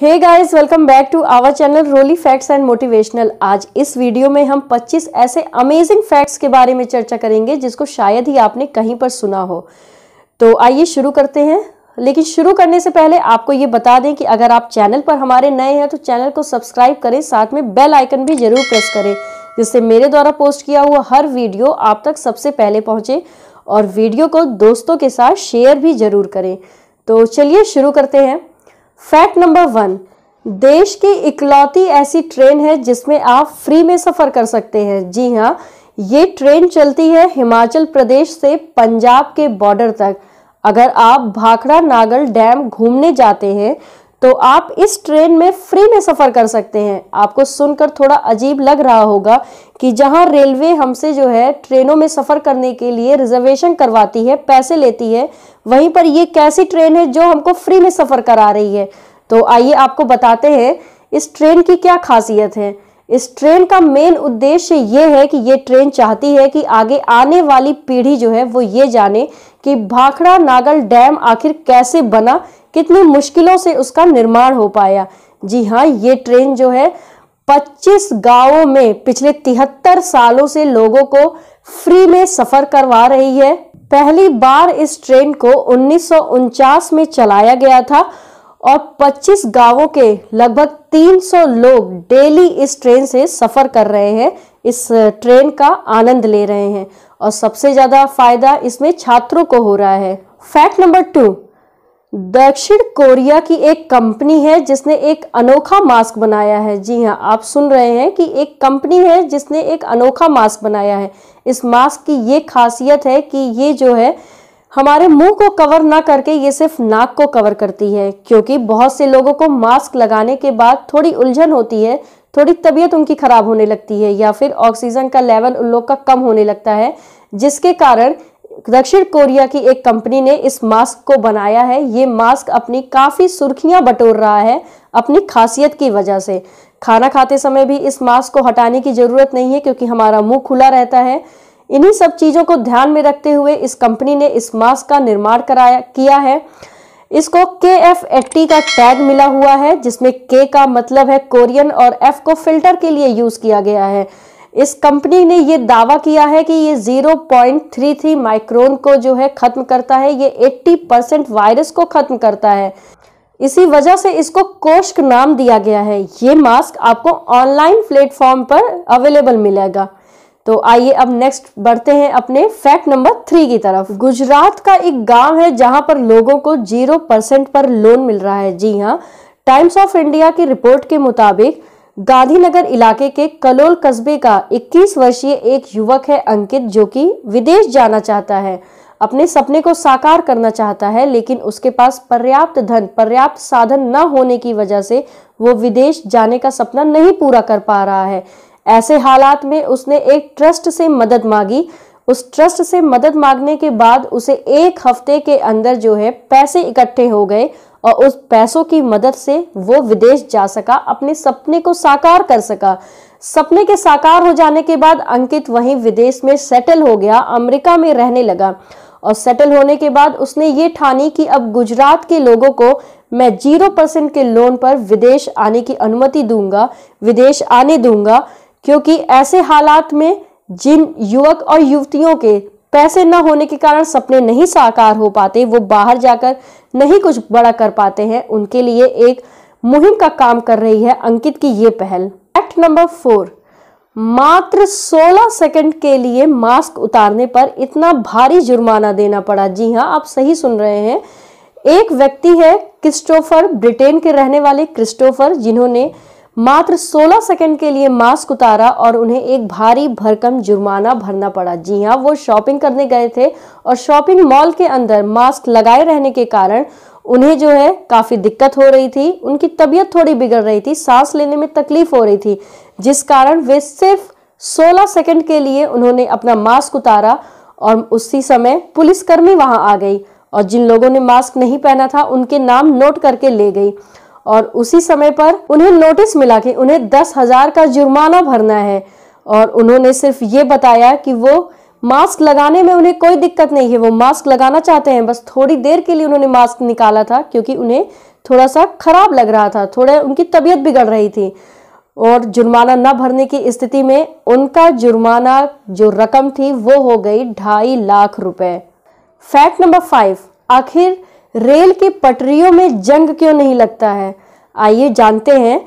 hey guys welcome back to our channel Roli facts and motivational आज इस video में हम 25 ऐसे अमेजिंग फैक्ट्स के बारे में चर्चा करेंगे जिसको शायद ही आपने कहीं पर सुना हो तो आइए शुरू करते हैं लेकिन शुरू करने से पहले आपको ये बता दें कि अगर आप चैनल पर हमारे नए हैं तो चैनल को सब्सक्राइब करें साथ में बेल आइकन भी जरूर प्रेस करें जिससे मेरे द्वारा पोस्ट किया हुआ हर वीडियो आप तक सबसे पहले पहुँचे और वीडियो को दोस्तों के साथ शेयर भी जरूर करें तो चलिए शुरू करते हैं फैक्ट नंबर वन देश की इकलौती ऐसी ट्रेन है जिसमें आप फ्री में सफ़र कर सकते हैं जी हाँ ये ट्रेन चलती है हिमाचल प्रदेश से पंजाब के बॉर्डर तक अगर आप भाखड़ा नागल डैम घूमने जाते हैं तो आप इस ट्रेन में फ्री में सफ़र कर सकते हैं आपको सुनकर थोड़ा अजीब लग रहा होगा कि जहां रेलवे हमसे जो है ट्रेनों में सफ़र करने के लिए रिजर्वेशन करवाती है पैसे लेती है वहीं पर ये कैसी ट्रेन है जो हमको फ्री में सफ़र करा रही है तो आइए आपको बताते हैं इस ट्रेन की क्या खासियत है इस ट्रेन का मेन उद्देश्य ये है कि ये ट्रेन चाहती है कि आगे आने वाली पीढ़ी जो है वो ये जाने कि भाखड़ा नागल डैम आखिर कैसे बना कितनी मुश्किलों से उसका निर्माण हो पाया जी हाँ ये ट्रेन जो है 25 गांवों में पिछले तिहत्तर सालों से लोगों को फ्री में सफर करवा रही है पहली बार इस ट्रेन को उन्नीस में चलाया गया था और 25 गांवों के लगभग 300 लोग डेली इस ट्रेन से सफ़र कर रहे हैं इस ट्रेन का आनंद ले रहे हैं और सबसे ज़्यादा फायदा इसमें छात्रों को हो रहा है फैक्ट नंबर टू दक्षिण कोरिया की एक कंपनी है जिसने एक अनोखा मास्क बनाया है जी हाँ आप सुन रहे हैं कि एक कंपनी है जिसने एक अनोखा मास्क बनाया है इस मास्क की ये खासियत है कि ये जो है हमारे मुंह को कवर ना करके ये सिर्फ नाक को कवर करती है क्योंकि बहुत से लोगों को मास्क लगाने के बाद थोड़ी उलझन होती है थोड़ी तबीयत उनकी खराब होने लगती है या फिर ऑक्सीजन का लेवल उन लोग का कम होने लगता है जिसके कारण दक्षिण कोरिया की एक कंपनी ने इस मास्क को बनाया है ये मास्क अपनी काफ़ी सुर्खियां बटोर रहा है अपनी खासियत की वजह से खाना खाते समय भी इस मास्क को हटाने की ज़रूरत नहीं है क्योंकि हमारा मुंह खुला रहता है इन्हीं सब चीज़ों को ध्यान में रखते हुए इस कंपनी ने इस मास्क का निर्माण कराया किया है इसको के एफ एट्टी का टैग मिला हुआ है जिसमें के का मतलब है कोरियन और एफ को फिल्टर के लिए यूज किया गया है इस कंपनी ने यह दावा किया है कि ये 0.33 माइक्रोन को जो है खत्म करता है ये 80 परसेंट वायरस को खत्म करता है इसी वजह से इसको कोश्क नाम दिया गया है ये मास्क आपको ऑनलाइन प्लेटफॉर्म पर अवेलेबल मिलेगा तो आइए अब नेक्स्ट बढ़ते हैं अपने फैक्ट नंबर थ्री की तरफ गुजरात का एक गांव है जहां पर लोगों को जीरो परसेंट पर लोन मिल रहा है जी हाँ टाइम्स ऑफ इंडिया की रिपोर्ट के मुताबिक गांधीनगर इलाके के कलोल कस्बे का 21 वर्षीय एक युवक है अंकित जो कि विदेश जाना चाहता है अपने सपने को साकार करना चाहता है लेकिन उसके पास पर्याप्त धन पर्याप्त साधन न होने की वजह से वो विदेश जाने का सपना नहीं पूरा कर पा रहा है ऐसे हालात में उसने एक ट्रस्ट से मदद मांगी उस ट्रस्ट से मदद मांगने के बाद उसे एक हफ्ते के अंदर जो है पैसे इकट्ठे हो गए और उस पैसों की मदद से वो विदेश जा सका अपने सपने को साकार कर सका सपने के साकार हो जाने के बाद अंकित वहीं विदेश में सेटल हो गया अमेरिका में रहने लगा और सेटल होने के बाद उसने ये ठानी कि अब गुजरात के लोगों को मैं जीरो परसेंट के लोन पर विदेश आने की अनुमति दूंगा विदेश आने दूंगा क्योंकि ऐसे हालात में जिन युवक और युवतियों के पैसे न होने के कारण सपने नहीं साकार हो पाते वो बाहर जाकर नहीं कुछ बड़ा कर पाते हैं उनके लिए एक मुहिम का काम कर रही है अंकित की ये पहल एक्ट नंबर फोर मात्र 16 सेकंड के लिए मास्क उतारने पर इतना भारी जुर्माना देना पड़ा जी हाँ आप सही सुन रहे हैं एक व्यक्ति है क्रिस्टोफर ब्रिटेन के रहने वाले क्रिस्टोफर जिन्होंने मात्र 16 सेकंड के लिए मास्क उतारा और उन्हें एक भारी भरकम जुर्माना भरना पड़ा जी हाँ वो शॉपिंग करने गए थे और शॉपिंग मॉल के अंदर मास्क लगाए रहने के कारण उन्हें जो है काफ़ी दिक्कत हो रही थी उनकी तबीयत थोड़ी बिगड़ रही थी सांस लेने में तकलीफ हो रही थी जिस कारण वे सिर्फ 16 सेकंड के लिए उन्होंने अपना मास्क उतारा और उसी समय पुलिसकर्मी वहां आ गई और जिन लोगों ने मास्क नहीं पहना था उनके नाम नोट करके ले गई और उसी समय पर उन्हें नोटिस मिला कि उन्हें दस हजार का जुर्माना भरना है और उन्होंने सिर्फ ये बताया कि वो मास्क लगाने में उन्हें कोई दिक्कत नहीं है वो मास्क लगाना चाहते हैं बस थोड़ी देर के लिए उन्होंने मास्क निकाला था क्योंकि उन्हें थोड़ा सा खराब लग रहा था थोड़ा उनकी तबीयत बिगड़ रही थी और जुर्माना न भरने की स्थिति में उनका जुर्माना जो रकम थी वो हो गई ढाई लाख रुपए फैक्ट नंबर फाइव आखिर रेल की पटरियों में जंग क्यों नहीं लगता है आइए जानते हैं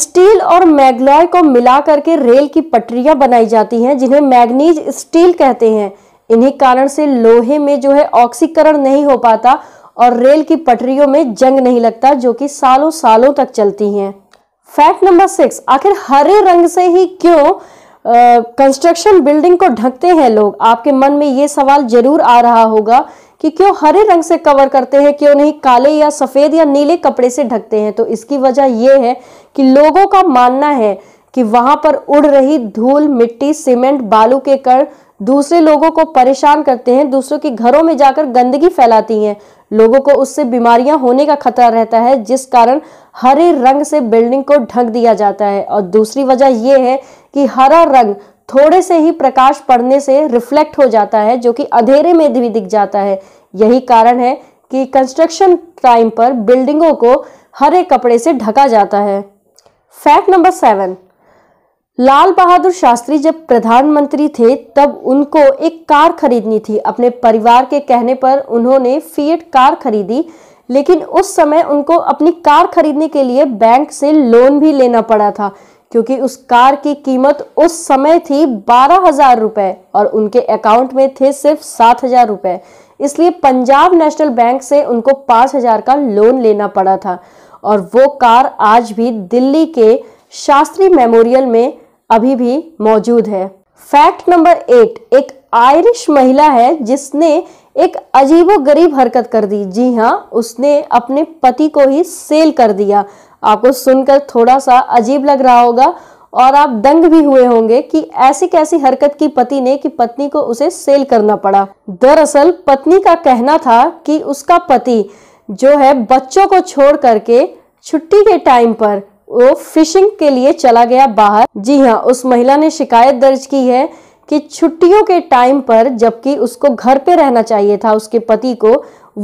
स्टील और मैग्लॉय को मिला करके रेल की पटरियां बनाई जाती हैं जिन्हें मैग्नीज स्टील कहते हैं इन्हीं कारण से लोहे में जो है ऑक्सीकरण नहीं हो पाता और रेल की पटरियों में जंग नहीं लगता जो कि सालों सालों तक चलती हैं फैक्ट नंबर सिक्स आखिर हरे रंग से ही क्यों कंस्ट्रक्शन बिल्डिंग को ढकते हैं लोग आपके मन में ये सवाल जरूर आ रहा होगा कि क्यों हरे रंग से कवर करते हैं क्यों नहीं काले या सफेद या नीले कपड़े से ढकते हैं तो इसकी वजह यह है कि लोगों का मानना है कि वहां पर उड़ रही धूल मिट्टी सीमेंट बालू के कण दूसरे लोगों को परेशान करते हैं दूसरों के घरों में जाकर गंदगी फैलाती हैं लोगों को उससे बीमारियां होने का खतरा रहता है जिस कारण हरे रंग से बिल्डिंग को ढक दिया जाता है और दूसरी वजह यह है कि हरा रंग थोड़े से ही प्रकाश पड़ने से रिफ्लेक्ट हो जाता है जो कि अंधेरे में भी दिख जाता है यही कारण है कि कंस्ट्रक्शन टाइम पर बिल्डिंगों को हरे कपड़े से ढका जाता है fact number seven Lal Bahadur Shastri जब प्रधानमंत्री थे तब उनको एक कार खरीदनी थी अपने परिवार के कहने पर उन्होंने फीएट कार खरीदी लेकिन उस समय उनको अपनी कार खरीदने के लिए बैंक से लोन भी लेना पड़ा था क्योंकि उस कार की कीमत उस समय थी बारह हजार रुपए और उनके अकाउंट में थे सिर्फ सात हजार रुपए इसलिए पंजाब नेशनल बैंक से उनको पांच हजार का लोन लेना पड़ा था और वो कार आज भी दिल्ली के शास्त्री मेमोरियल में अभी भी मौजूद है फैक्ट नंबर एट एक आयरिश महिला है जिसने एक अजीबो गरीब हरकत कर दी जी हाँ उसने अपने पति को ही सेल कर दिया आपको सुनकर थोड़ा सा अजीब लग रहा होगा और आप दंग भी हुए होंगे कि ऐसी कैसी हरकत की पति ने कि पत्नी को उसे सेल करना पड़ा दरअसल पत्नी का कहना था कि उसका पति जो है बच्चों को छोड़ करके छुट्टी के टाइम पर वो फिशिंग के लिए चला गया बाहर जी हाँ उस महिला ने शिकायत दर्ज की है कि छुट्टियों के टाइम पर जबकि उसको घर पे रहना चाहिए था उसके पति को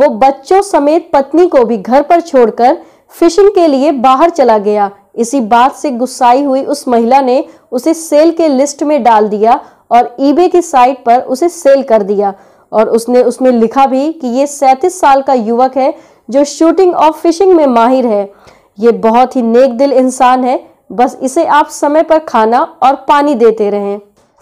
वो बच्चों समेत पत्नी को भी घर पर छोड़कर फिशिंग के लिए बाहर चला गया इसी बात से गुस्साई हुई उस महिला ने उसे सेल के लिस्ट में डाल दिया और ईबे की साइट पर उसे सेल कर दिया और उसने उसमें लिखा भी कि ये सैतीस साल का युवक है जो शूटिंग और फिशिंग में माहिर है ये बहुत ही नेक दिल इंसान है बस इसे आप समय पर खाना और पानी देते रहें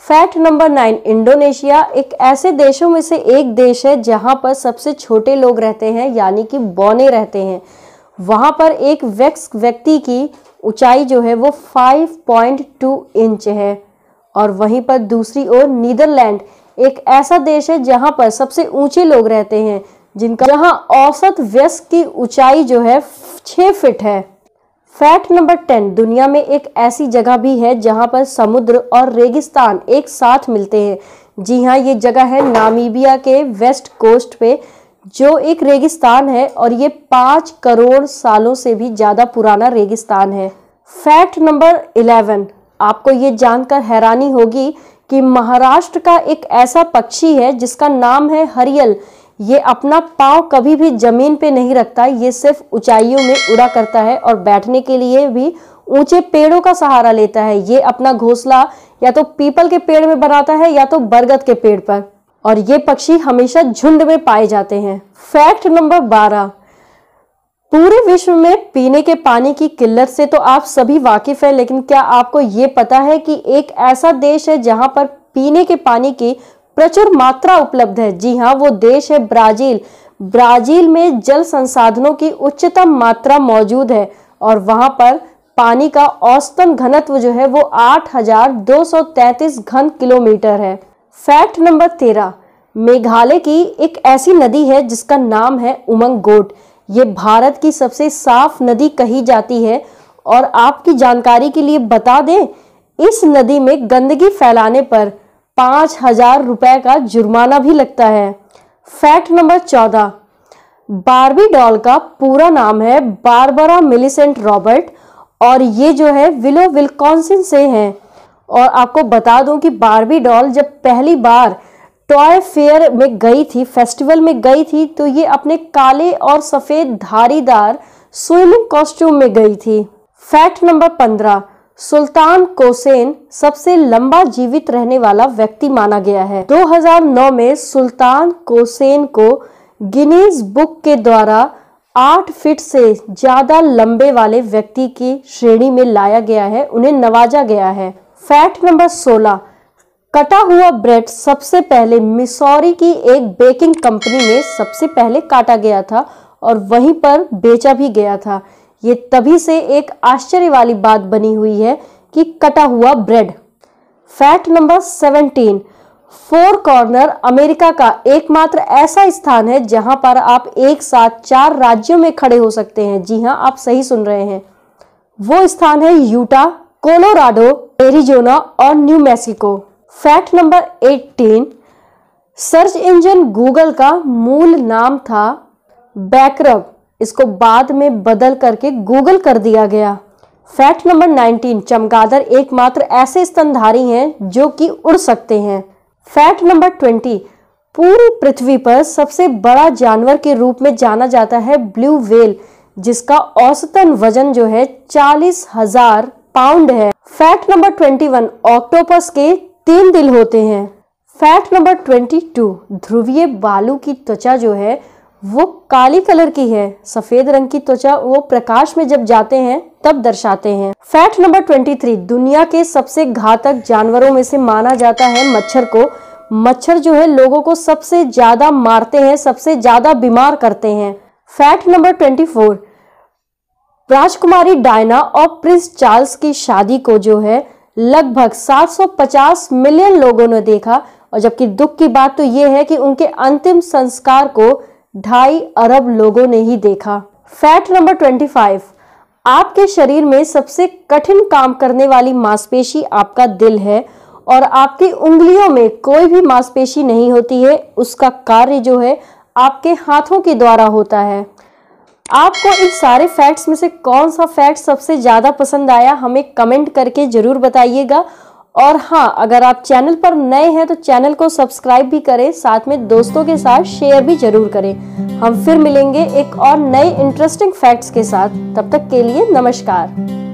फैक्ट नंबर नाइन इंडोनेशिया एक ऐसे देशों में से एक देश है जहां पर सबसे छोटे लोग रहते हैं यानी कि बौने रहते हैं वहाँ पर एक व्यक्ति की ऊंचाई जो है वो 5.2 इंच है और वहीं पर दूसरी ओर नीदरलैंड एक ऐसा देश है जहाँ पर सबसे ऊंचे लोग रहते हैं जिनका जहाँ औसत व्यस्क की ऊंचाई जो है छः फिट है फैक्ट नंबर टेन दुनिया में एक ऐसी जगह भी है जहाँ पर समुद्र और रेगिस्तान एक साथ मिलते हैं जी हाँ ये जगह है नामीबिया के वेस्ट कोस्ट पे जो एक रेगिस्तान है और ये पाँच करोड़ सालों से भी ज़्यादा पुराना रेगिस्तान है फैक्ट नंबर इलेवन आपको ये जानकर हैरानी होगी कि महाराष्ट्र का एक ऐसा पक्षी है जिसका नाम है हरियल ये अपना पाँव कभी भी जमीन पे नहीं रखता ये सिर्फ ऊंचाइयों में उड़ा करता है और बैठने के लिए भी ऊंचे पेड़ों का सहारा लेता है ये अपना घोंसला या तो पीपल के पेड़ में बनाता है या तो बरगद के पेड़ पर और ये पक्षी हमेशा झुंड में पाए जाते हैं फैक्ट नंबर बारह पूरे विश्व में पीने के पानी की किल्लत से तो आप सभी वाकिफ हैं लेकिन क्या आपको ये पता है कि एक ऐसा देश है जहां पर पीने के पानी की प्रचुर मात्रा उपलब्ध है जी हाँ वो देश है ब्राजील ब्राजील में जल संसाधनों की उच्चतम मात्रा मौजूद है और वहां पर पानी का औसतन घनत्व जो है वो 8,233 घन किलोमीटर है फैक्ट नंबर तेरह मेघालय की एक ऐसी नदी है जिसका नाम है उमंग गोट ये भारत की सबसे साफ नदी कही जाती है और आपकी जानकारी के लिए बता दें इस नदी में गंदगी फैलाने पर पाँच हजार रुपये का जुर्माना भी लगता है फैक्ट नंबर चौदह बारबी डॉल का पूरा नाम है बारबरा मिलिसेंट रॉबर्ट और ये जो है विलो विलकॉन्सिन से हैं और आपको बता दूं कि बारबी डॉल जब पहली बार टॉय फेयर में गई थी फेस्टिवल में गई थी तो ये अपने काले और सफ़ेद धारीदार स्विमिंग कॉस्ट्यूम में गई थी फैक्ट नंबर पंद्रह सुल्तान कोसेन सबसे लंबा जीवित रहने वाला व्यक्ति माना गया है 2009 में सुल्तान कोसेन को गिनीज बुक के द्वारा आठ फीट से ज़्यादा लंबे वाले व्यक्ति की श्रेणी में लाया गया है उन्हें नवाजा गया है फैक्ट नंबर 16 कटा हुआ ब्रेड सबसे पहले मिसौरी की एक बेकिंग कंपनी में सबसे पहले काटा गया था और वहीं पर बेचा भी गया था ये तभी से एक आश्चर्य वाली बात बनी हुई है कि कटा हुआ bread fact number 17 four corner America का एकमात्र ऐसा स्थान है जहां पर आप एक साथ चार राज्यों में खड़े हो सकते हैं जी हाँ आप सही सुन रहे हैं वो स्थान है यूटा कोलोराडो एरिजोना और New Mexico fact number 18 search engine Google का मूल नाम था बैकरब इसको बाद में बदल करके गूगल कर दिया गया फैक्ट नंबर 19 चमगादड़ एकमात्र ऐसे स्तनधारी हैं जो कि उड़ सकते हैं फैक्ट नंबर 20 पूरी पृथ्वी पर सबसे बड़ा जानवर के रूप में जाना जाता है ब्लू वेल जिसका औसतन वजन जो है चालीस हजार पाउंड है fact number twenty one octopus के तीन दिल होते हैं फैक्ट नंबर ट्वेंटी टू ध्रुवीय बालू की त्वचा जो है वो काली कलर की है सफेद रंग की त्वचा वो प्रकाश में जब जाते हैं तब दर्शाते हैं फैक्ट नंबर ट्वेंटी थ्री दुनिया के सबसे घातक जानवरों में से माना जाता है मच्छर को मच्छर जो है लोगों को सबसे ज्यादा मारते हैं सबसे ज्यादा बीमार करते हैं फैक्ट नंबर ट्वेंटी फोर राजकुमारी डायना और प्रिंस चार्ल्स की शादी को जो है लगभग 750 मिलियन लोगों ने देखा और जबकि दुख की बात तो ये है कि उनके अंतिम संस्कार को ढाई अरब लोगों ने ही देखा फैक्ट नंबर 25 आपके शरीर में सबसे कठिन काम करने वाली मांसपेशी आपका दिल है और आपकी उंगलियों में कोई भी मांसपेशी नहीं होती है उसका कार्य जो है आपके हाथों के द्वारा होता है आपको इन सारे फैक्ट्स में से कौन सा फैक्ट सबसे ज़्यादा पसंद आया हमें कमेंट करके ज़रूर बताइएगा और हाँ अगर आप चैनल पर नए हैं तो चैनल को सब्सक्राइब भी करें साथ में दोस्तों के साथ शेयर भी जरूर करें हम फिर मिलेंगे एक और नए इंटरेस्टिंग फैक्ट्स के साथ तब तक के लिए नमस्कार